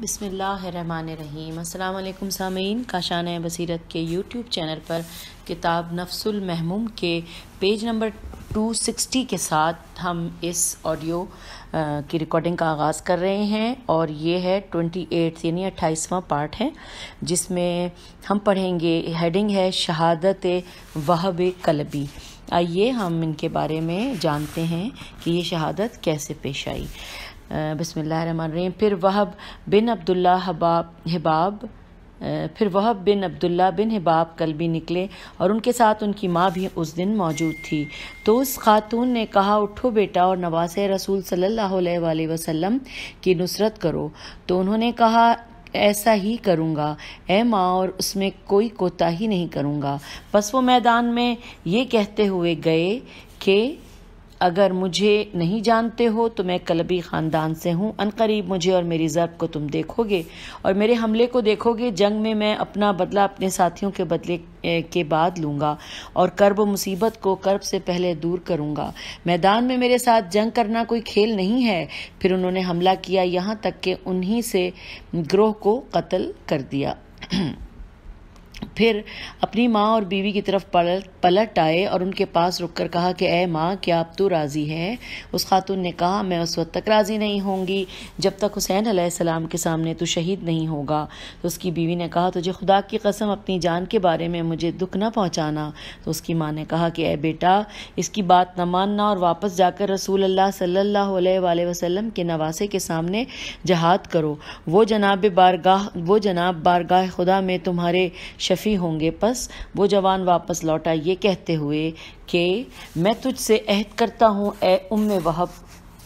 बसमीम अल्लाम सामीन काशान बसीरत के यूट्यूब चैनल पर किताब नफ्सुल महमूम के पेज नंबर 260 के साथ हम इस ऑडियो की रिकॉर्डिंग का आगाज़ कर रहे हैं और ये है 28 यानी अट्ठाईसवां पार्ट है जिसमें हम पढ़ेंगे हेडिंग है शहादत वहब कलबी आइए हम इनके बारे में जानते हैं कि ये शहादत कैसे पेश आई रही फिर वहब बिन अब्दुल्ला हबाब हिबाब फिर वहब बिन अब्दुल्ला बिन हिबाब कल भी निकले और उनके साथ उनकी माँ भी उस दिन मौजूद थी तो उस खातून ने कहा उठो बेटा और नवास रसूल सल्लल्लाहु अलैहि वसल्लम की नुसरत करो तो उन्होंने कहा ऐसा ही करूँगा ए माँ और उसमें कोई कोताही नहीं करूँगा बस वो मैदान में ये कहते हुए गए कि अगर मुझे नहीं जानते हो तो मैं कलबी ख़ानदान से हूँ अनकरीब मुझे और मेरी ज़रब को तुम देखोगे और मेरे हमले को देखोगे जंग में मैं अपना बदला अपने साथियों के बदले के बाद लूँगा और कर्ब मुसीबत को कर्ब से पहले दूर करूँगा मैदान में मेरे साथ जंग करना कोई खेल नहीं है फिर उन्होंने हमला किया यहाँ तक कि उन्हीं से ग्रोह को कत्ल कर दिया फिर अपनी माँ और बीवी की तरफ पलट पलट आए और उनके पास रुककर कहा कि अय माँ क्या अब तू राज़ी है उस खातून ने कहा मैं उस वक्त तक राज़ी नहीं होंगी जब तक हुसैन आसमाम के सामने तू शहीद नहीं होगा तो उसकी बीवी ने कहा तुझे खुदा की कसम अपनी जान के बारे में मुझे दुख ना पहुँचाना तो उसकी माँ ने कहा कि ए बेटा इसकी बात न मानना और वापस जाकर रसूल अल्लाह सल्ला वसलम के नवासे के सामने जहाद करो वो जनाब बारगाह वो जनाब बारगाह खुदा में तुम्हारे शफी काफ़ी होंगे बस वो जवान वापस लौटा ये कहते हुए कि मैं तुझसे अहद करता हूँ ए उम वहब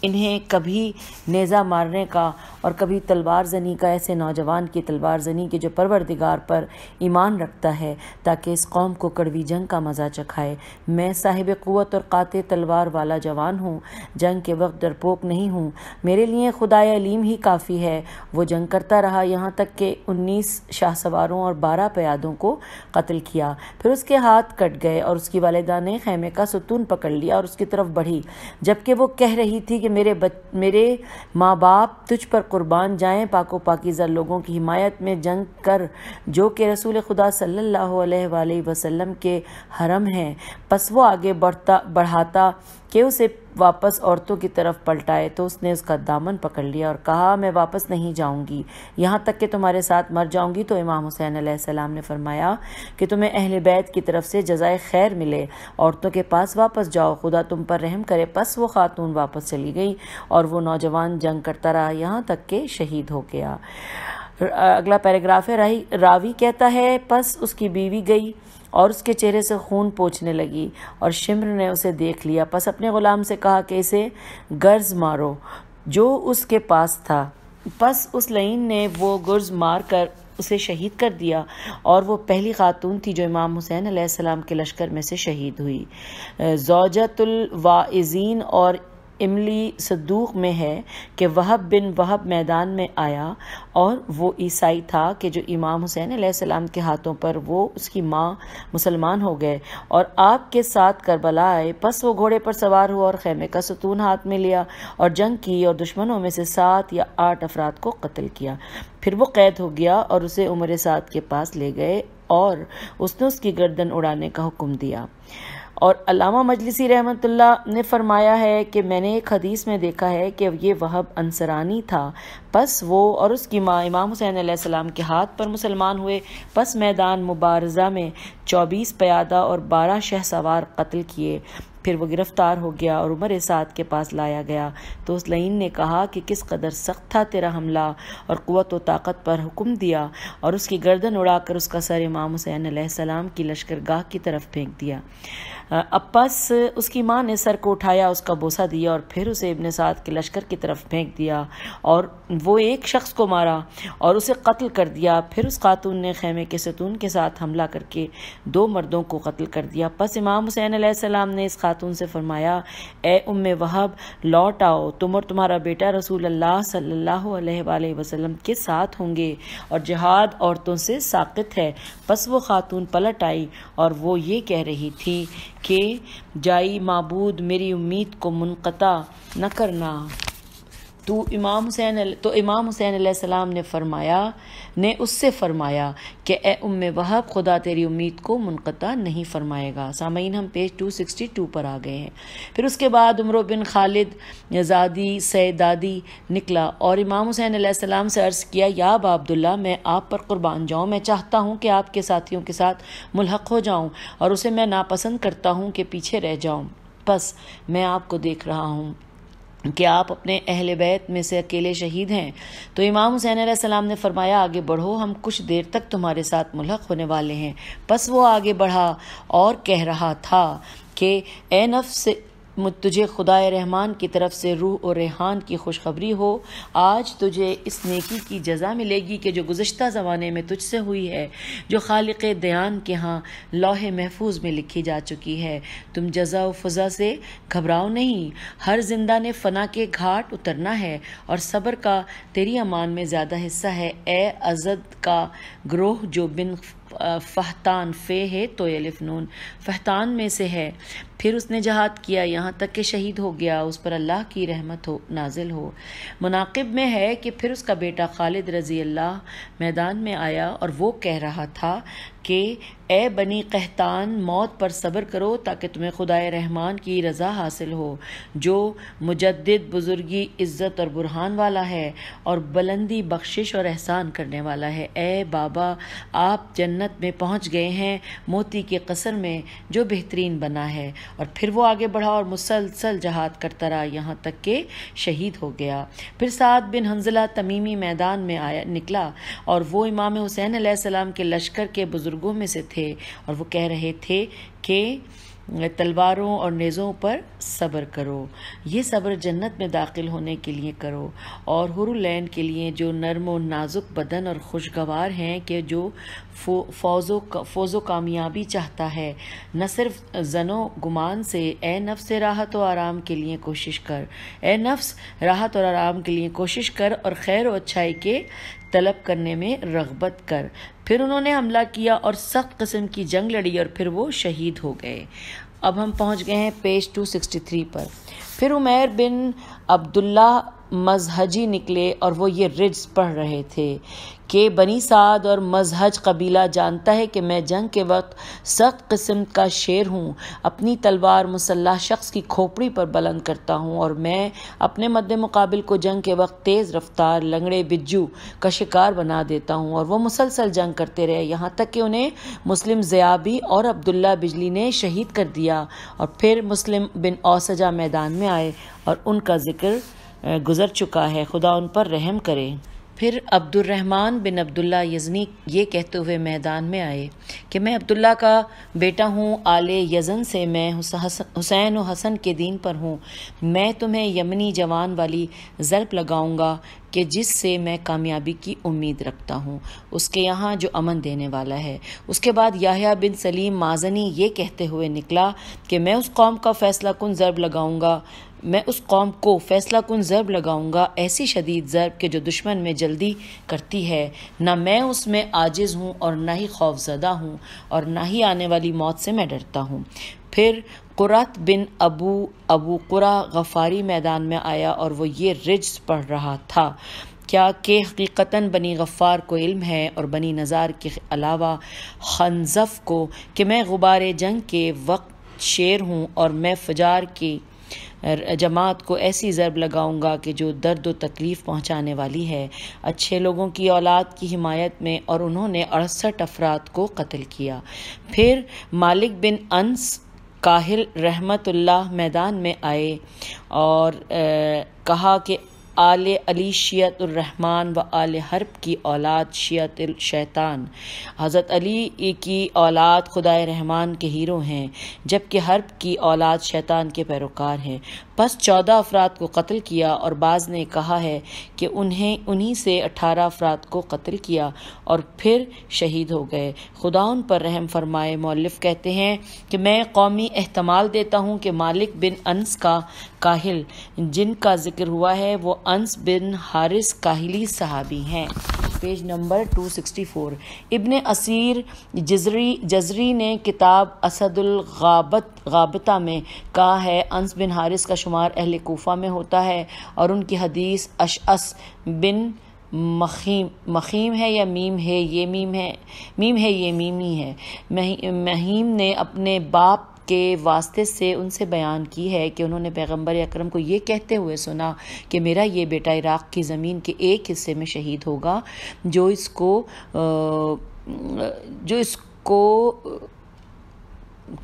इन्हें कभी नेज़ा मारने का और कभी तलवार जनी का ऐसे नौजवान की तलवार जनी के जो परवरदिगार पर ईमान रखता है ताकि इस कौम को कड़वी जंग का मज़ा चखाए मैं साहिब क़वत और क़ात तलवार वाला जवान हूँ जंग के वक्त डरपोक नहीं हूँ मेरे लिए खुदा अलीम ही काफ़ी है वो जंग करता रहा यहाँ तक कि उन्नीस शाह सवारों और बारह प्यादों को कत्ल किया फिर उसके हाथ कट गए और उसकी वालदा ने खैमे का सतून पकड़ लिया और उसकी तरफ बढ़ी जबकि वो कह रही थी कि मेरे बच मेरे माँ बाप तुझ पर कुर्बान जाएँ पाको पाकिज़ा लोगों की हिमायत में जंग कर जो कि रसूल खुदा सल्लल्लाहु अलैहि वसल्लम के हरम हैं पस वो आगे बढ़ता बढ़ाता कि उसे वापस औरतों की तरफ पलटाए तो उसने उसका दामन पकड़ लिया और कहा मैं वापस नहीं जाऊंगी यहाँ तक कि तुम्हारे साथ मर जाऊंगी तो इमाम हुसैन आसमाम ने फरमाया कि तुम्हें अहल बैत की तरफ से जजाय खैर मिले औरतों के पास वापस जाओ खुदा तुम पर रहम करे बस वो खातून वापस चली गई और वो नौजवान जंग करता रहा यहाँ तक के शहीद हो गया अगला पैराग्राफ है रावी कहता है बस उसकी बीवी गई और उसके चेहरे से खून पोछने लगी और शिम्र ने उसे देख लिया बस अपने ग़ुलाम से कहा कि इसे गर्ज मारो जो उसके पास था बस उस लईन ने वो गुर्ज मार कर उसे शहीद कर दिया और वो पहली खातून थी जो इमाम हुसैन सलाम के लश्कर में से शहीद हुई जौजतुल वाइजीन और इमली सदूक में है कि वहब बिन वहब मैदान में आया और वो ईसाई था कि जो इमाम हुसैन सलाम के हाथों पर वो उसकी माँ मुसलमान हो गए और आपके साथ करबला आए बस वो घोड़े पर सवार हुआ और खेमे का सतून हाथ में लिया और जंग की और दुश्मनों में से सात या आठ अफराद को कत्ल किया फिर वो कैद हो गया और उसे उम्र साद के पास ले गए और उसने उसकी गर्दन उड़ाने का हुक्म दिया और अलामा मजलिसी रहमतुल्ला ने फरमाया है कि मैंने एक हदीस में देखा है कि ये वहब अंसरानी था बस वो और उसकी माँ इमाम हुसैन आसमाम के हाथ पर मुसलमान हुए बस मैदान मुबारजा में चौबीस प्यादा और बारह शह सवार कत्ल किए फिर वो गिरफ़्तार हो गया और उमर साद के पास लाया गया तो उस लईन ने कहा कि किस कदर सख्त था तेरा हमला और क़वत व ताकत पर हुक्म दिया और उसकी गर्दन उड़ाकर उसका सर इमाम हुसैन आसमाम की गाह की तरफ फेंक दिया अब्बास उसकी माँ ने सर को उठाया उसका बोसा दिया और फिर उसे इब्ने साद के लश्कर की तरफ फेंक दिया और वो एक शख्स को मारा और उसे कत्ल कर दिया फिर उस खातून ने खेमे के सतून के साथ हमला करके दो मर्दों को कत्ल कर दिया बस इमाम हुसैन आसमाम ने इस खातून से फरमाया ए उम वहब लौट आओ तुम और तुम्हारा बेटा रसूल अल्लाह सल्लल्लाहु अलैहि वसल्लम के साथ होंगे और जहाद औरतों से साकित है बस वो खातून पलट आई और वो ये कह रही थी के जाई मबूद मेरी उम्मीद को मुनक़ा न करना तो इमाम हुसैन तो इमाम हुसैन सलाम ने फरमाया ने उससे फरमाया कि ए उम वहब खुदा तेरी उम्मीद को मुनता नहीं फरमाएगा सामीन हम पेज 262 पर आ गए हैं फिर उसके बाद उम्र बिन खालिद जादी सैदादी निकला और इमाम हुसैन सलाम से अर्ज़ किया या अब अब्दुल्ला मैं आप पर क़ुरबान जाऊँ मैं चाहता हूँ कि आपके साथियों के साथ मुलहक हो जाऊँ और उसे मैं नापसंद करता हूँ कि पीछे रह जाऊँ बस मैं आपको देख रहा हूँ कि आप अपने अहल बैत में से अकेले शहीद हैं तो इमाम हुसैन सलाम ने फरमाया आगे बढ़ो हम कुछ देर तक तुम्हारे साथ मुलक होने वाले हैं बस वो आगे बढ़ा और कह रहा था कि ए नफ्स तुझे खुदा रहमान की तरफ से रूह और रेहान की खुशखबरी हो आज तुझे इस नेकी की जजा मिलेगी कि जो गुज्त ज़माने में तुझसे हुई है जो खालिक दयान के यहाँ लोहे महफूज में लिखी जा चुकी है तुम जजा व फजा से घबराओ नहीं हर जिंदा ने फना के घाट उतरना है और सब्र का तेरी अमान में ज़्यादा हिस्सा है ए अजद का ग्रोह जो बिन फ़हतान फ़े है तो नून फ़हतान में से है फिर उसने जहाद किया यहाँ तक कि शहीद हो गया उस पर अल्लाह की रहमत हो नाजिल हो मुनाक़ब में है कि फिर उसका बेटा खालिद रज़ी अल्लाह मैदान में आया और वो कह रहा था कि ए बनी कहतान मौत पर सब्र करो ताकि तुम्हें खुदा रहमान की रज़ा हासिल हो जो मुजद बुज़ुर्गी इज़्ज़त और बुरहान वाला है और बुलंदी बख्शिश और एहसान करने वाला है ए बाबा आप जन्नत में पहुंच गए हैं मोती के कसर में जो बेहतरीन बना है और फिर वो आगे बढ़ा और मुसलसल जहाद करता रहा यहाँ तक के शहीद हो गया फिर सात बिन हंजला तमीमी मैदान में आया निकला और वो इमाम हुसैन आसम के लश्कर के बुजुर्ग बुज़ुर्गों में से थे और वो कह रहे थे कि तलवारों और नेज़ों पर सब्र करो ये सब्र जन्नत में दाखिल होने के लिए करो और हुरुलैन के लिए जो नरम व नाजुक बदन और खुशगवार हैं कि जो फौजो फौजो कामयाबी चाहता है न सिर्फ जनो गुमान से ए नफ्स से राहत और आराम के लिए कोशिश कर ए नफ्स राहत और आराम के लिए कोशिश कर और खैर और अच्छाई के तलब करने में रगबत कर फिर उन्होंने हमला किया और सख्त कस्म की जंग लड़ी और फिर वो शहीद हो गए अब हम पहुंच गए हैं पेज 263 पर फिर उमैर बिन अब्दुल्ला मजहजी निकले और वो ये रिज पढ़ रहे थे कि बनी साद और मजहज कबीला जानता है कि मैं जंग के वक्त सख्त किस्म का शेर हूँ अपनी तलवार मुसल्ह शख्स की खोपड़ी पर बुलंद करता हूँ और मैं अपने मद्द मुकाबल को जंग के वक्त तेज़ रफ्तार लंगड़े बिज्जू का शिकार बना देता हूँ और वह मुसलसल जंग करते रहे यहाँ तक कि उन्हें मुस्लिम ज़याबी और अब्दुल्ला बिजली ने शहीद कर दिया और फिर मुस्लिम बिन औसजा मैदान में आए और उनका जिक्र गुज़र चुका है खुदा उन पर रहम करे फिर अब्दुलरहमान बिन अब्दुल्ला यजनी ये कहते हुए मैदान में आए कि मैं अब्दुल्ला का बेटा हूँ आले यजन से मैं हुसैन और हसन के दीन पर हूँ मैं तुम्हें यमनी जवान वाली जल्प लगाऊंगा कि जिससे मैं कामयाबी की उम्मीद रखता हूँ उसके यहाँ जो अमन देने वाला है उसके बाद याहिया बिन सलीम माजनी ये कहते हुए निकला कि मैं उस कौम का फ़ैसला कन ज़रब लगाऊंगा मैं उस कौम को फैसला कन ज़रब लगाऊंगा ऐसी शदीद ज़रब के जो दुश्मन में जल्दी करती है ना मैं उसमें आजिज़ हूँ और ना ही खौफजदा हूँ और ना ही आने वाली मौत से मैं डरता हूँ फिर कुरत बिन अबू अबू कुरा गफ़ारी मैदान में आया और वो ये रिज पढ़ रहा था क्या के हकीकता बनी गफ़ार को इल्म है और बनी नज़ार के अलावा खनजफ़ को कि मैं गुब्बारे जंग के वक्त शेर हूँ और मैं फजार की जमात को ऐसी ज़रब लगाऊंगा कि जो दर्द व तकलीफ़ पहुंचाने वाली है अच्छे लोगों की औलाद की हिमायत में और उन्होंने अड़सठ अफराद को कत्ल किया फिर मालिक बिन अनस काहिल रहमतुल्लाह मैदान में आए और आ, कहा कि आल अली शतरहमान व आल हर्ब की औलाद शत शैतान हज़रत अली की औलाद खुदा रहमान के हीरो हैं जबकि हर्ब की औलाद शैतान के पैरोकार हैं बस चौदह अफराद को कत्ल किया और बाज ने कहा है कि उन्हें उन्हीं से अठारह अफराद को कत्ल किया और फिर शहीद हो गए खुदा उन पर रहम फरमाए मौलफ कहते हैं कि मैं कौमी अहतमाल देता हूँ कि मालिक बिन अनस का काहिल जिनका जिक्र हुआ है वो अनस बिन हारिस काहिली सहाबी हैं पेज नंबर 264 इब्ने असीर जजरी जजरी ने किताब असदुल गाबत गाबता में कहा है अंस बिन हारिस का शुमार अहल कोफ़ा में होता है और उनकी हदीस अशअस बिन मखीम मखीम है या मीम है ये मीम है मीम है ये मीम ही है मही, महीम ने अपने बाप के वास्ते से उनसे बयान की है कि उन्होंने पैगंबर अकरम को ये कहते हुए सुना कि मेरा ये बेटा इराक़ की ज़मीन के एक हिस्से में शहीद होगा जो इसको जो इसको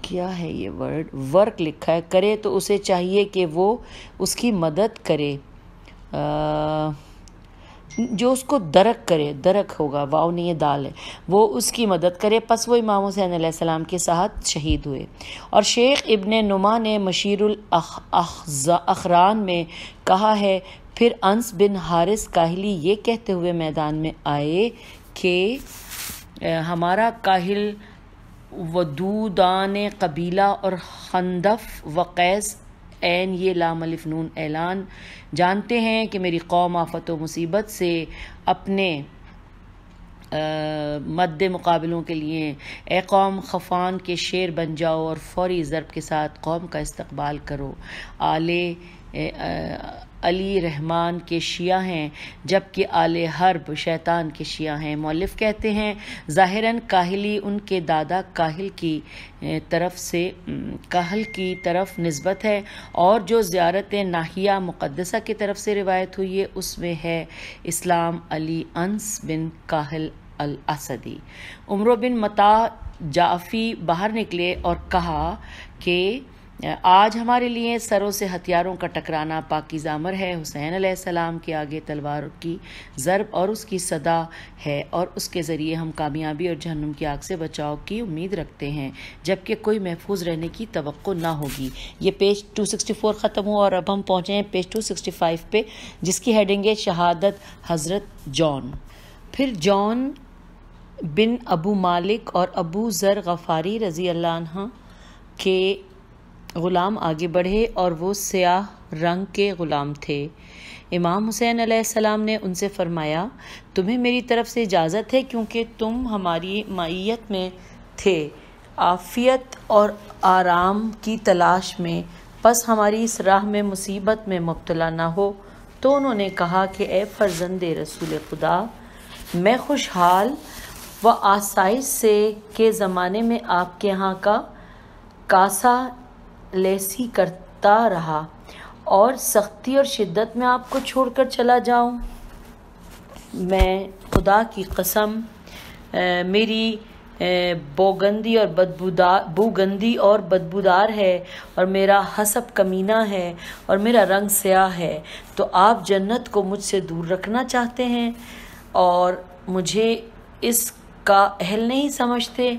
क्या है ये वर्ड वर्क लिखा है करे तो उसे चाहिए कि वो उसकी मदद करे आ, जो उसको दरक करे दरक होगा वाव नहीं दाल है वो उसकी मदद करे पस वो इमाम हुसैन सलाम के साथ शहीद हुए और शेख इब्न नुमा ने मशीरुल अखरान में कहा है फिर अंस बिन हारिस काहली ये कहते हुए मैदान में आए कि हमारा काहिल वदूदान कबीला और हंदफ़ व कैस ऐन ये लामलिफ नून ऐलान जानते हैं कि मेरी कौम आफत व मुसीबत से अपने मद्द मुकाबलों के लिए ए कौम खफान के शेर बन जाओ और फौरी ज़रब के साथ कौम का इस्तबाल करो आले अली रहमान के शिया हैं जबकि आल हर्ब शैतान के शिया हैं मौलफ कहते हैं ज़ाहिरन काहली उनके दादा काहिल की तरफ से काहल की तरफ नस्बत है और जो ज़्यारत नाहिया मुक़दसा की तरफ से रिवायत हुई है उसमें है इस्लाम अली अंस बिन काहल अल असदी उम्र बिन मता जाफ़ी बाहर निकले और कहा कि आज हमारे लिए सरों से हथियारों का टकराना पाकिज अमर है हुसैन सलाम के आगे तलवार की ज़रब और उसकी सदा है और उसके ज़रिए हम कामयाबी और जहनम की आग से बचाव की उम्मीद रखते हैं जबकि कोई महफूज रहने की तो ना होगी ये पेज 264 ख़त्म हुआ और अब हम पहुँचे हैं पेज 265 पे जिसकी हेडिंग है शहादत हज़रत जॉन फिर जॉन बिन अबू मालिक और अबू ज़र गफ़ारी रज़ी अल्लाह के ग़ुलाम आगे बढ़े और वो स्याह रंग के ग़ुलाम थे इमाम हुसैन सलाम ने उनसे फ़रमाया तुम्हें मेरी तरफ़ से इजाज़त है क्योंकि तुम हमारी माइत में थे आफ़ियत और आराम की तलाश में बस हमारी इस राह में मुसीबत में मुबतला ना हो तो उन्होंने कहा कि ए फर्जंद रसूल खुदा मैं खुशहाल व आसाइश से के ज़माने में आपके यहाँ का कासा लेस ही करता रहा और सख्ती और शिद्दत में आपको छोड़कर चला जाऊं मैं खुदा की कसम आ, मेरी बोगंदी और बदबूदार बूगंदी और बदबूदार है और मेरा हसब कमीना है और मेरा रंग स्याह है तो आप जन्नत को मुझसे दूर रखना चाहते हैं और मुझे इसका अहल नहीं समझते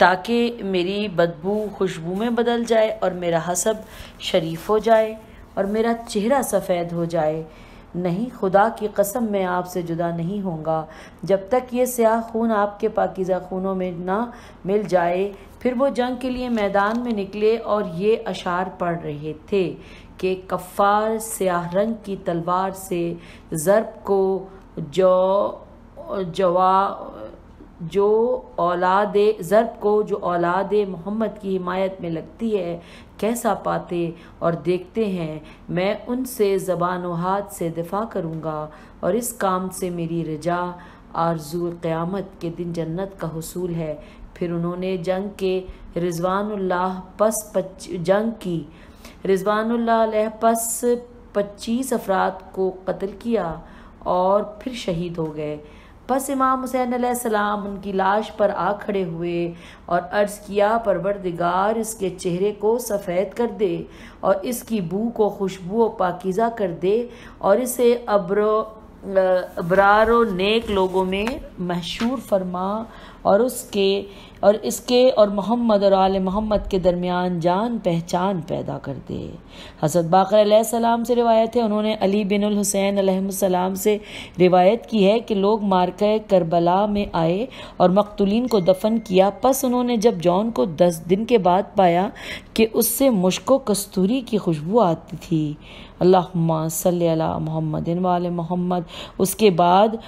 ताकि मेरी बदबू खुशबू में बदल जाए और मेरा हसब शरीफ हो जाए और मेरा चेहरा सफ़ेद हो जाए नहीं खुदा की कसम मैं आपसे जुदा नहीं होऊंगा जब तक ये स्याह खून आपके पाकिज़ा खूनों में ना मिल जाए फिर वो जंग के लिए मैदान में निकले और ये अशार पढ़ रहे थे कि कफ़ार स्याह रंग की तलवार से ज़रब को जौ जवा जो औलाद ज़रब को जो औलाद मोहम्मद की हिमायत में लगती है कैसा पाते और देखते हैं मैं उनसे ज़बान व हाथ से दिफा करूँगा और इस काम से मेरी रजा आरजू क़्यामत के दिन जन्नत का हसूल है फिर उन्होंने जंग के रिजवानुल्लाह पस पच जंग की रिजवानुल्लाह पस पच्चीस अफराद को कत्ल किया और फिर शहीद हो गए बस इमाम हुसैन सलाम उनकी लाश पर आ खड़े हुए और अर्ज़ किया परवरदिगार इसके चेहरे को सफ़ेद कर दे और इसकी बू को खुशबू पाकिज़ा कर दे और इसे अब्रो अब्रार नेक लोगों में मशहूर फरमा और उसके और इसके और मोहम्मद और आल मोहम्मद के दरमियान जान पहचान पैदा कर दे हसरत बाकर सलाम से रिवायत है उन्होंने अली बिन हुसैन सलाम से रिवायत की है कि लोग मारक करबला में आए और मकतुलीन को दफन किया पस उन्होंने जब जॉन को दस दिन के बाद पाया कि उससे मुश्को कस्तूरी की खुशबू आती थी अल्लाह सल मोहम्मद वाल मोहम्मद उसके बाद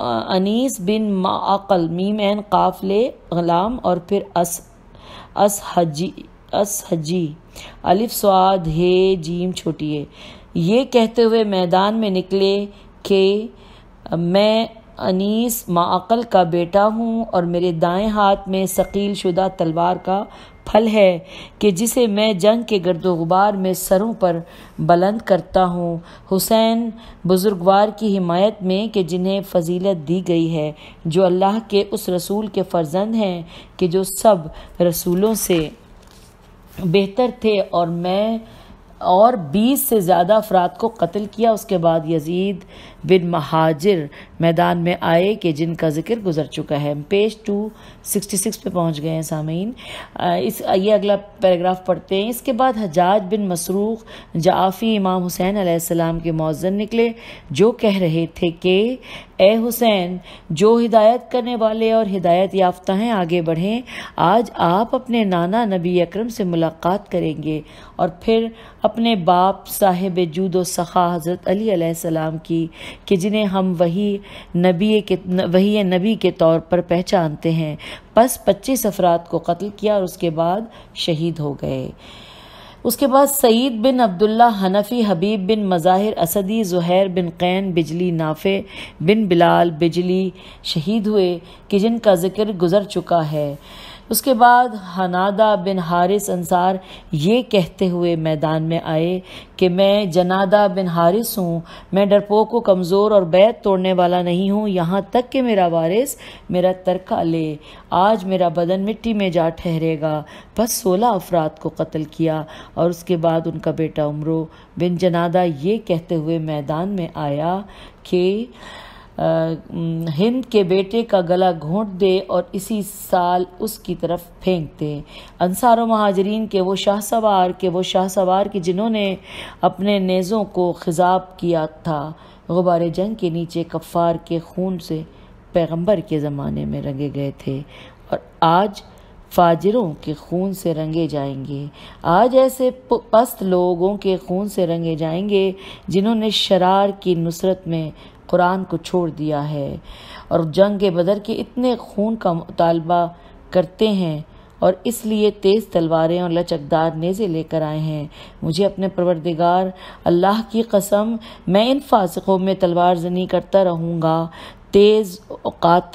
अनीस बिन माकल मीम एन काफले गलाम और फिर अस अस हजी अस हजी अलिफ स्वाद हे जीम छोटी ये कहते हुए मैदान में निकले कि मैं अनीस माकल का बेटा हूँ और मेरे दाएं हाथ में शकील शुदा तलवार का फल है कि जिसे मैं जंग के गर्द गुबार में सरों पर बुलंद करता हूँ हुसैन बुज़ुर्गवार की हिमायत में कि जिन्हें फजीलत दी गई है जो अल्लाह के उस रसूल के फ़र्जंद हैं कि जो सब रसूलों से बेहतर थे और मैं और बीस से ज़्यादा अफराद को कत्ल किया उसके बाद यजीद बिन महाजिर मैदान में आए कि जिनका जिक्र गुजर चुका है पेज टू सिक्सटी सिक्स पर पहुँच गए हैं सामीन इस ये अगला पैराग्राफ पढ़ते हैं इसके बाद हजाज बिन मसरूख जाफ़ी इमाम हुसैन आसमाम के मौजन निकले जो कह रहे थे कि ए हुसैन जो हिदायत करने वाले और हिदायत याफ्ता हैं आगे बढ़ें आज आप अपने नाना नबी अकरम से मुलाकात करेंगे और फिर अपने बाप साहेब जूद व सखा हज़रत अली सलाम की कि जिन्हें हम वही नबी के वही नबी के तौर पर पहचानते हैं बस पच्चीस अफराद को कत्ल किया और उसके बाद शहीद हो गए उसके बाद सईद बिन अब्दुल्ला हनफी हबीब बिन मज़ाहिर असदी ज़ुहैर बिन कैन बिजली नाफे बिन बिलाल बिजली शहीद हुए कि जिनका जिक्र गुज़र चुका है उसके बाद हनादा बिन हारिस अंसार ये कहते हुए मैदान में आए कि मैं जनादा बिन हारिस हूँ मैं डरपोक को कमज़ोर और बैत तोड़ने वाला नहीं हूँ यहाँ तक कि मेरा वारिस मेरा तरका ले आज मेरा बदन मिट्टी में जा ठहरेगा बस सोलह अफराद को कत्ल किया और उसके बाद उनका बेटा उम्रो बिन जनादा ये कहते हुए मैदान में आया कि हिंद के बेटे का गला घोंट दे और इसी साल उसकी तरफ फेंक दे अंसार महाजरीन के वो शाह सवार के वो शाह सवार के जिन्होंने अपने नेज़ों को खिजाब किया था गुब्बारे जंग के नीचे कफ़ार के खून से पैगंबर के ज़माने में रंगे गए थे और आज फाजरों के खून से रंगे जाएंगे आज ऐसे पस्त लोगों के खून से रंगे जाएंगे जिन्होंने शरार की नुसरत में कुरान को छोड़ दिया है और जंग बदर के इतने खून का मुतालबा करते हैं और इसलिए तेज़ तलवारें और लचकदार नेज़े लेकर आए हैं मुझे अपने परवरदिगार अल्लाह की कसम मैं इन फासकों में तलवार जनी करता रहूँगा तेज़ औकात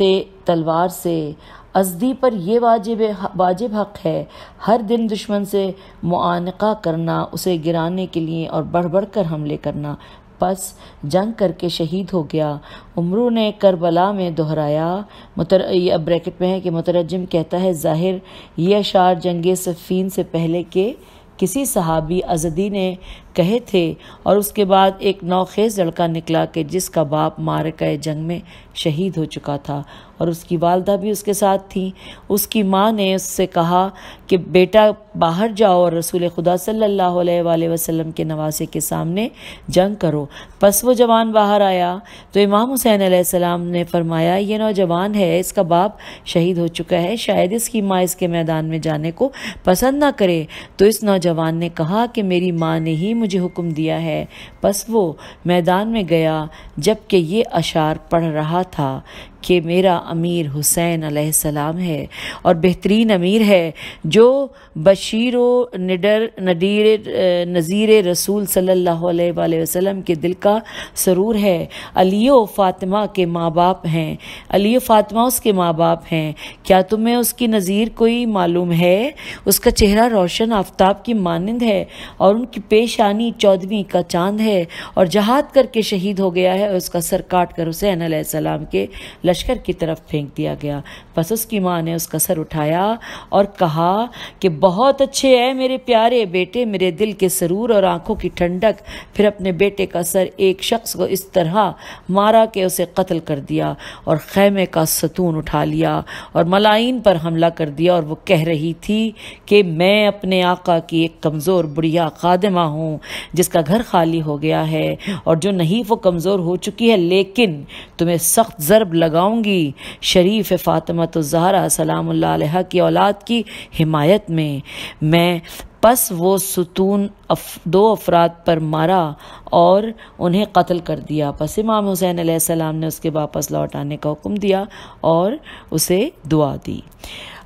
तलवार से अजदी पर यह वाजिब वाजिब हक है हर दिन दुश्मन से मुआनका करना उसे गिराने के लिए और बढ़ बढ़ कर हमले करना पस जंग करके शहीद हो गया उमरू ने करबला में दोहराया मुतर अब ब्रैकेट में है कि मुतरजम कहता है ज़ाहिर यह अशार जंग सफ़ीन से पहले के किसी सहाबी अजदी ने कहे थे और उसके बाद एक नौखेज लड़का निकला कि जिसका बाप मार गए जंग में शहीद हो चुका था और उसकी वालदा भी उसके साथ थी उसकी माँ ने उससे कहा कि बेटा बाहर जाओ और रसूल खुदा सल्लल्लाहु अलैहि वसल्लम के नवासे के सामने जंग करो बस वो जवान बाहर आया तो इमाम हुसैन आसमाम ने फरमाया ये नौजवान है इसका बाप शहीद हो चुका है शायद इसकी माँ इसके मैदान में जाने को पसंद ना करे तो इस नौजवान ने कहा कि मेरी माँ ने ही मुझे मुझे हुक्म दिया है बस वो मैदान में गया जबकि ये अशार पढ़ रहा था कि मेरा अमीर हुसैन सलाम है और बेहतरीन अमीर है जो बशीर निडर नडीर नज़ीर रसूल सल्लल्लाहु अलैहि वसल्लम के दिल का सरूर है अली फ़ातिमा के माँ बाप हैं अली फ़ातिमा उसके माँ बाप हैं क्या तुम्हें उसकी नज़ीर कोई मालूम है उसका चेहरा रोशन आफ्ताब की मानंद है और उनकी पेशानी चौदहवीं का चांद है और जहाद करके शहीद हो गया है और उसका सर काट कर हुसैन सलाम के लश लश्कर की तरफ फेंक दिया गया बस उसकी माँ ने उसका सर उठाया और कहा कि बहुत अच्छे है मेरे प्यारे बेटे मेरे दिल के सरूर और आंखों की ठंडक फिर अपने बेटे का सर एक शख्स को इस तरह मारा के उसे कत्ल कर दिया और खैमे का सतून उठा लिया और मलाइन पर हमला कर दिया और वो कह रही थी कि मैं अपने आका की एक कमज़ोर बुढ़िया खादमा हूँ जिसका घर खाली हो गया है और जो नहीं वो कमज़ोर हो चुकी है लेकिन तुम्हें सख्त ज़रब लगा लगाऊंगी शरीफ फ़ातिमा तो ज़हरा सलाम की औलाद की हिमायत में मैं बस वो सुतून अफ, दो अफराद पर मारा और उन्हें कत्ल कर दिया बस इमाम हुसैन आसमाम ने उसके वापस लौट आने का हुक्म दिया और उसे दुआ दी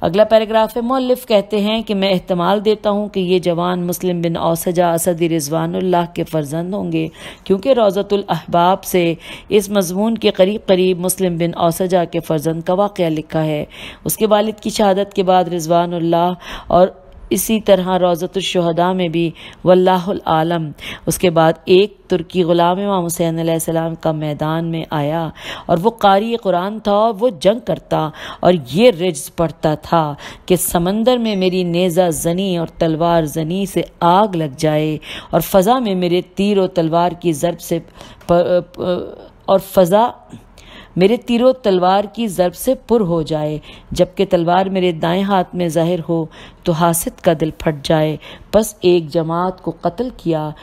अगला पैराग्राफ है मौलफ कहते हैं कि मैं अहतमाल देता हूँ कि ये जवान मुस्लिम बिन औसजा असद रिजवानुल्लाह के फर्जंद होंगे क्योंकि रोज़तुलअहबाब से इस मजमून के करीब करीब मुस्लिम बिन औसजा के फर्जंद का वाक़ लिखा है उसके वालद की शहादत के बाद रिजवानुल्लाह और इसी तरह रोज़तुलशहदा में भी वल्लाम उसके बाद एक तुर्की ग़ुलाम इमाम हुसैन आसमाम का मैदान में आया और वो कारी कुरान था और वो जंग करता और ये रिज पढ़ता था कि समंदर में मेरी नेज़ा जनी और तलवार जनी से आग लग जाए और फ़ज़ा में मेरे तीर और तलवार की ज़रब से प, प, प, और फ़ज़ा मेरे तिरो तलवार की ज़रब से पुर हो जाए जबकि तलवार मेरे दाएं हाथ में ज़ाहिर हो तो हासिद का दिल फट जाए बस एक जमात को कत्ल किया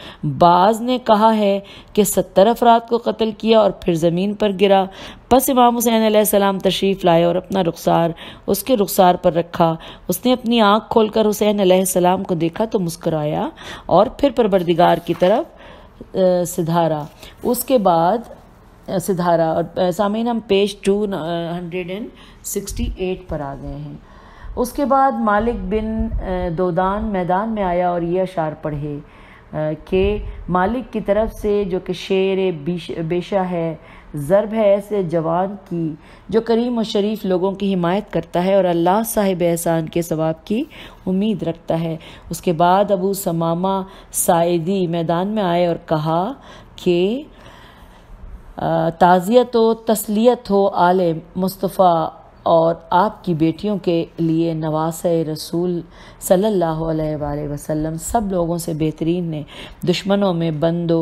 बाज़ ने कहा है कि सत्तर अफराद को कत्ल किया और फिर ज़मीन पर गिरा बस इमाम हुसैन सलाम तशरीफ़ लाए और अपना रुखसार उसके रुखसार पर रखा उसने अपनी आँख खोल कर हुसैन सलाम को देखा तो मुस्कराया और फिर परवरदिगार की तरफ सिधारा उसके बाद सिधारा और सामीन हम page two hundred and sixty eight पर आ गए हैं उसके बाद मालिक बिन दोदान मैदान में आया और यह अशार पढ़े के मालिक की तरफ से जो कि शेर बेशा है ज़रब है ऐसे जवान की जो करीम और शरीफ लोगों की हिमायत करता है और अल्लाह साहिब एहसान के सवाब की उम्मीद रखता है उसके बाद अबू समामा साइदी मैदान में आए और कहा कि ताज़ियत हो तसलियत हो आल मुस्तफ़ा और आपकी बेटियों के लिए नवास रसूल सल्लल्लाहु अलैहि वसल्लम सब लोगों से बेहतरीन ने दुश्मनों में बंदो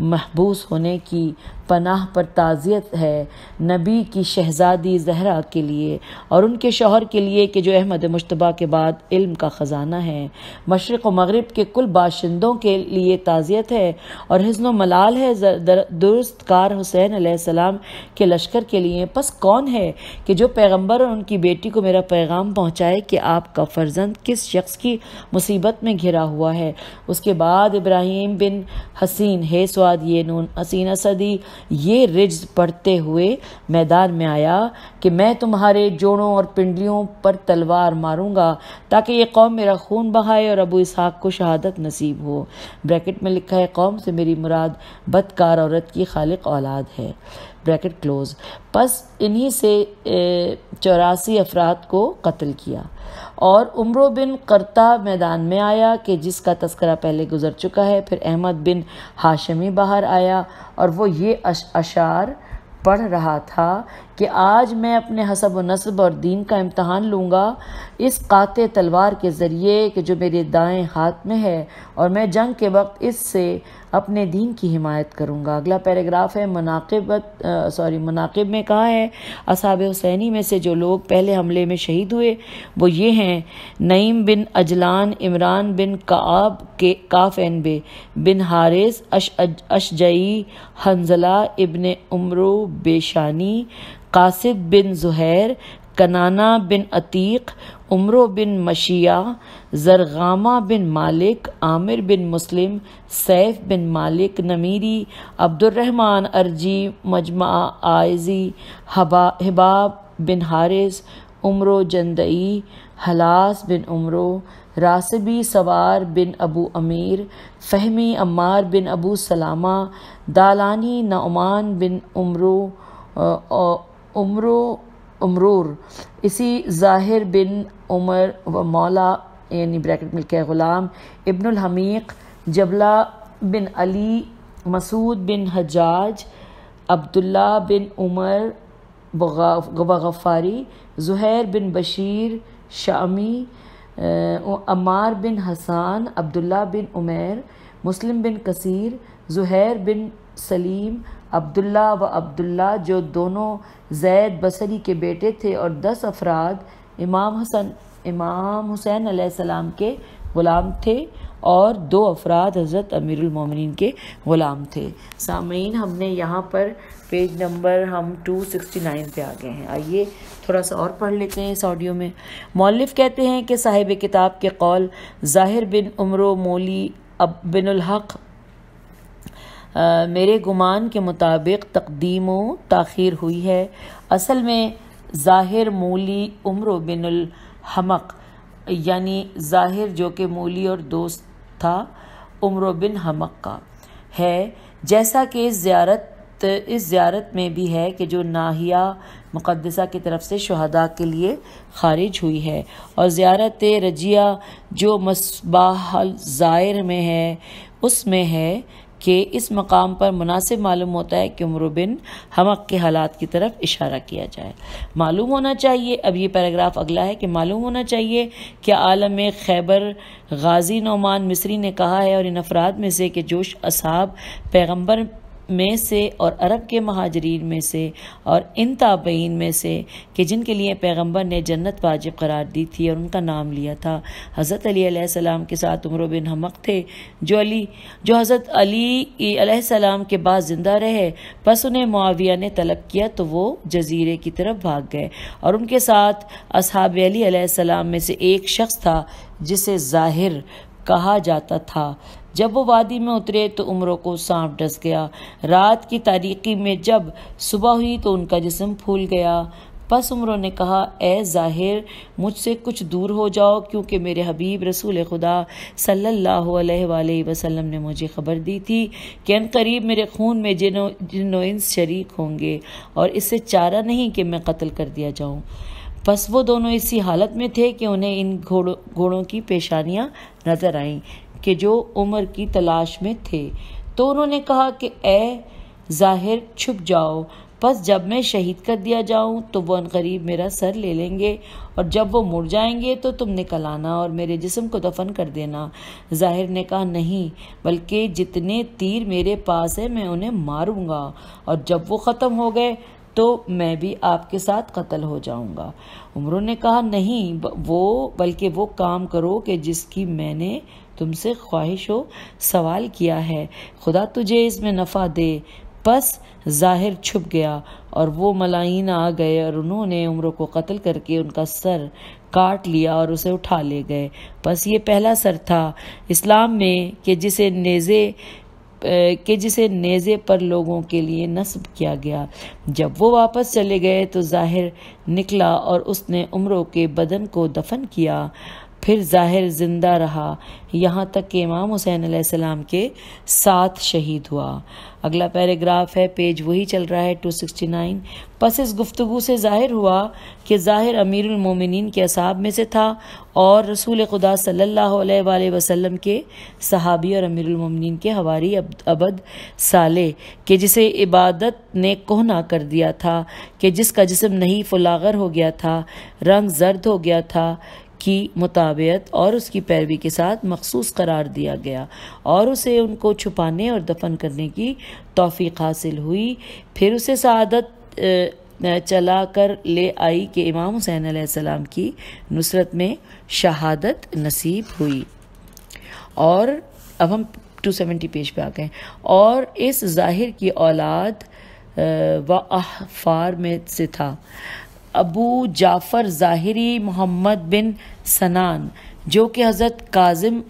महबूस होने की पनाह पर ताज़ियत है नबी की शहज़ादी जहरा के लिए और उनके शोहर के लिए कि जो अहमद मुशतबा के बाद इल्म का ख़जाना है मशरक़ व मगरब के कुल बाशिंदों के लिए ताज़ियत है और हजन मलाल है दुरुस्त कार हुसैन सलाम के लश्कर के लिए बस कौन है कि जो पैगम्बर और उनकी बेटी को मेरा पैगाम पहुँचाए कि आपका फ़र्जंद किस शख्स की मुसीबत में घिरा हुआ है उसके बाद इब्राहिम बिन हसीन हेसवा बाद ये नून असीन सदी ये रिज पढ़ते हुए मैदान में आया कि मैं तुम्हारे जोड़ों और पिंडलियों पर तलवार मारूंगा ताकि ये कौम मेरा खून बहाए और अबू इसहाक को शहादत नसीब हो ब्रैकेट में लिखा है कौम से मेरी मुराद बदकार औरत की खालिक औलाद है ब्रैकेट क्लोज बस इन्हीं से चौरासी अफराद को कत्ल किया और उम्र बिन करता मैदान में आया कि जिसका तस्करा पहले गुजर चुका है फिर अहमद बिन हाशमी बाहर आया और वो ये अशार पढ़ रहा था कि आज मैं अपने हसब व नस्ब और दीन का इम्तहान लूँगा इस काते तलवार के ज़रिए कि जो मेरे दाएं हाथ में है और मैं जंग के वक्त इससे अपने दीन की हिमायत करूँगा अगला पैराग्राफ है मनाकबत सॉरी मनाकब में कहा है असाब हुसैनी में से जो लोग पहले हमले में शहीद हुए वो ये हैं नईम बिन अजलान इमरान बिन काब के काफ बे बिन हारिस अश अशजई हंजला इबन उम्र बेशानी कासिद बिन जहैर कनाना बिन अतीक उम्र बिन मशिया जरगामा बिन मालिक आमिर बिन मुस्लिम सैफ बिन मालिक नमीरी अब्दुलरहमान अर्जी मजमा आयजी हबा हिबाब बिन हारिस उम्र जंदई हलास बिन उम्रो रासबी सवार बिन अबू अमीर फहमी अम्मार बिन अबू सलामा दालानी नौमान बिन उम्रो उम्रो उमरूर इसी ज़ाहिर बिन उमर व मौला यानी ब्रैकेट मिल के ग़ुलाम इब्नुल जबला बिन अली मसूद बिन हजाज अब्दुल्ला बिन उमर गफ़ारी जहैर बिन बशीर शामी अमार बिन हसान अब्दुल्ला बिन उमर मुस्लिम बिन कसीर जहैर बिन सलीम अब्दुल्ला व अब्दुल्ला जो दोनों जैद बसरी के बेटे थे और दस अफराद इमाम हसन इमाम हुसैन सलाम के ग़ुलाम थे और दो अफराद हज़रत अमीरमिन के ग़ुलाम थे सामीन हमने यहाँ पर पेज नंबर हम 269 पे आ गए हैं आइए थोड़ा सा और पढ़ लेते हैं इस ऑडियो में मौलफ कहते हैं कि साहिब किताब के कौल ज़ाहिर बिन उम्र मोली अब बिनहक़ मेरे गुमान के मुताबिक तकदीम तखिर हुई है असल में ज़ाहिर मोली उम्र बिनल हमक यानी जाहिर जो कि मूली और दोस्त था उम्र बिन हमक का है जैसा कि इस ज्यारत इस ज्यारत में भी है कि जो नाहिया मुक़दसा की तरफ से शहदा के लिए खारिज हुई है और ज़्यारत रजिया जो मसबाह ज़ायर में है उसमें है के इस मकाम पर मुनासिब मालूम होता है कि उम्र बिन हमक के हालात की तरफ इशारा किया जाए मालूम होना चाहिए अब ये पैराग्राफ अगला है कि मालूम होना चाहिए कि आलम खैबर गाजी नौमान मिस्री ने कहा है और इन अफराद में से कि जोश असाब पैगम्बर में से और अरब के महाजरीन में से और इन ताबईन में से कि जिनके लिए पैगंबर ने जन्नत वाजिब करार दी थी और उनका नाम लिया था हज़रत अली सलाम के साथ उम्र बिन हमक थे जो अली जो हज़रत अली सलाम के बाद ज़िंदा रहे बस उन्हें मुआविया ने तलब किया तो वो जजीरे की तरफ भाग गए और उनके साथ असहाब अली सलाम में से एक शख्स था जिसे ज़ाहिर कहा जाता था जब वो वादी में उतरे तो उम्रों को सांप डस गया रात की तारीकी में जब सुबह हुई तो उनका जिसम फूल गया बस उम्रों ने कहा ए ज़ाहिर मुझसे कुछ दूर हो जाओ क्योंकि मेरे हबीब रसूल खुदा सल्लल्लाहु अलैहि वसल्लम ने मुझे ख़बर दी थी कि अन करीब मेरे खून में जिनो जिनोइंस शरीक होंगे और इससे चारा नहीं कि मैं कत्ल कर दिया जाऊँ बस वो दोनों इसी हालत में थे कि उन्हें इन घोड़ों घोड़ों की पेशानियाँ नजर आईं कि जो उम्र की तलाश में थे तो उन्होंने कहा कि ए जाहिर छुप जाओ बस जब मैं शहीद कर दिया जाऊं तो वो अनकरीब मेरा सर ले लेंगे और जब वो मुड़ जाएंगे तो तुम निकल आना और मेरे जिस्म को दफन कर देना जाहिर ने कहा नहीं बल्कि जितने तीर मेरे पास है मैं उन्हें मारूंगा और जब वो ख़त्म हो गए तो मैं भी आपके साथ कत्ल हो जाऊंगा उमरों ने कहा नहीं वो बल्कि वो काम करो कि जिसकी मैंने तुमसे ख्वाहिश हो सवाल किया है खुदा तुझे इसमें नफ़ा दे बस जाहिर छुप गया और वो मलाइन आ गए और उन्होंने उम्र को कत्ल करके उनका सर काट लिया और उसे उठा ले गए बस ये पहला सर था इस्लाम में कि जिसे नेज़े के जिसे नेज़े पर लोगों के लिए नस्ब किया गया जब वो वापस चले गए तो जाहिर निकला और उसने उम्रों के बदन को दफन किया फिर ज़ाहिर ज़िंदा रहा यहाँ तक कि इमाम हुसैन सलाम के साथ शहीद हुआ अगला पैराग्राफ है पेज वही चल रहा है 269 पस इस गुफ्तगु से ज़ाहिर हुआ कि ज़ाहिर अमीरमिन के असाब में से था और रसूल खुदा सल्लल्लाहु अलैहि वसल्लम के सहाबी और अमीरमिन के हवारी अबद साले कि जिसे इबादत ने कोहना कर दिया था कि जिसका जिसम नहीं फुलागर हो गया था रंग जर्द हो गया था की मुताबियत और उसकी पैरवी के साथ मखसूस करार दिया गया और उसे उनको छुपाने और दफन करने की तोफ़ी हासिल हुई फिर उसे शहादत चला कर ले आई कि इमाम हुसैन आसमाम की नुसरत में शहादत नसीब हुई और अब हम 270 पेज पे आ गए और इस जाहिर की औलाद व अहफार में से था अबू जाफ़र ज़ाहरी मोहम्मद बिन सनान जो कि हज़रत काजिम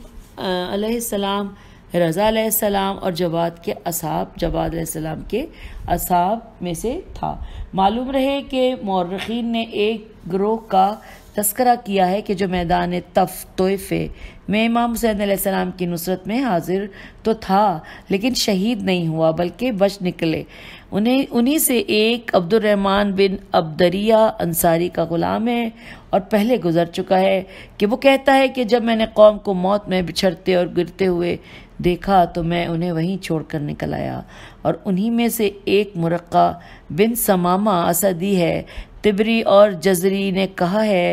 सलाम रज़ा सलाम और जवाद के असाब जवाद सलाम के असाब में से था मालूम रहे कि मौरखीन ने एक ग्रोह का तस्करा किया है कि जो मैदान तफ तोहफे में इमाम हुसैन सलाम की नुसरत में हाजिर तो था लेकिन शहीद नहीं हुआ बल्कि बच निकले उन्हें उन्हीं से एक अब्दुलरहमान बिन अब्दरिया अंसारी का ग़ुलाम है और पहले गुजर चुका है कि वो कहता है कि जब मैंने कौम को मौत में बिछड़ते और गिरते हुए देखा तो मैं उन्हें वहीं छोड़कर निकल आया और उन्हीं में से एक मुरक्का बिन समामा असदी है तिबरी और जजरी ने कहा है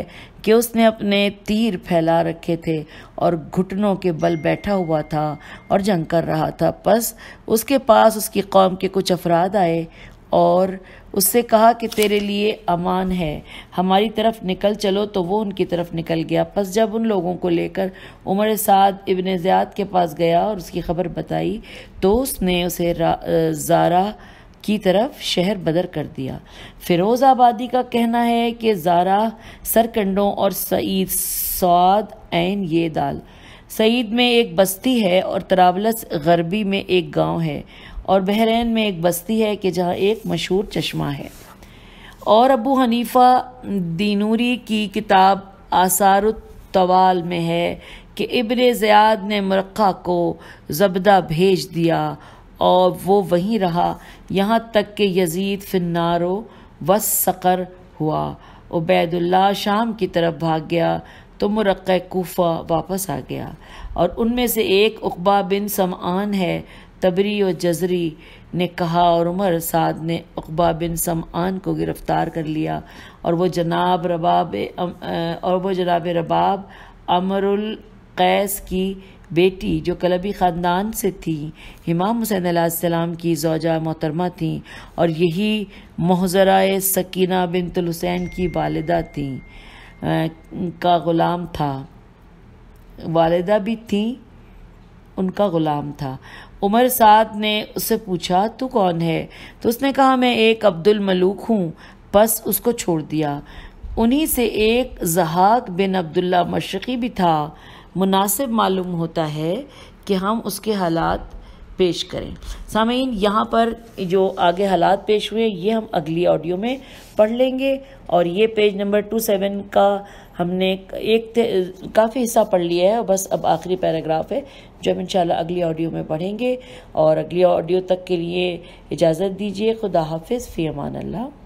कि उसने अपने तीर फैला रखे थे और घुटनों के बल बैठा हुआ था और जंग कर रहा था बस उसके पास उसकी कौम के कुछ अफराद आए और उससे कहा कि तेरे लिए अमान है हमारी तरफ निकल चलो तो वो उनकी तरफ निकल गया बस जब उन लोगों को लेकर उमर साद इब्ने ज़ियाद के पास गया और उसकी खबर बताई तो उसने उसे ज़ारा की तरफ शहर बदर कर दिया फिरोज आबादी का कहना है कि जारा सरकंडों और सईद सौद एन ये दाल सईद में एक बस्ती है और तरावलस गरबी में एक गांव है और बहरीन में एक बस्ती है कि जहां एक मशहूर चश्मा है और अबू हनीफा दीनूरी की किताब आसार तवाल में है कि इब्र ज़ियाद ने मरक़ा को जबदा भेज दिया और वो वहीं रहा यहाँ तक कि यजीद फिनारो वस सकर हुआ उबैदुल्ला शाम की तरफ भाग गया तो मुरक़ कोफ़ा वापस आ गया और उनमें से एक उकबा बिन समान है तबरी और जजरी ने कहा और उमर साद ने उकबा बिन समान को गिरफ़्तार कर लिया और वो जनाब रबाब और वो जनाब रबाब अमरुल कैस की बेटी जो कलबी ख़ानदान से थी इमाम हुसैन आसमाम की जोजा मोहतरमा थी और यही महजरा सकीना बिनतुल हुसैन की वालदा थी का ग़ुलाम था वालदा भी थी उनका ग़ुलाम था उमर साद ने उससे पूछा तू कौन है तो उसने कहा मैं एक अब्दुल मलूक हूँ बस उसको छोड़ दिया उन्हीं से एक जहाक बिन अब्दुल्ला मशरक़ी भी था मुनासिब मालूम होता है कि हम उसके हालात पेश करें सामीन यहाँ पर जो आगे हालात पेश हुए ये हम अगली ऑडियो में पढ़ लेंगे और ये पेज नंबर टू सेवन का हमने एक काफ़ी हिस्सा पढ़ लिया है और बस अब आखिरी पैराग्राफ है जो हम इंशाल्लाह अगली ऑडियो में पढ़ेंगे और अगली ऑडियो तक के लिए इजाज़त दीजिए खुदा हाफिज़ फ़ी अमान अल्लाह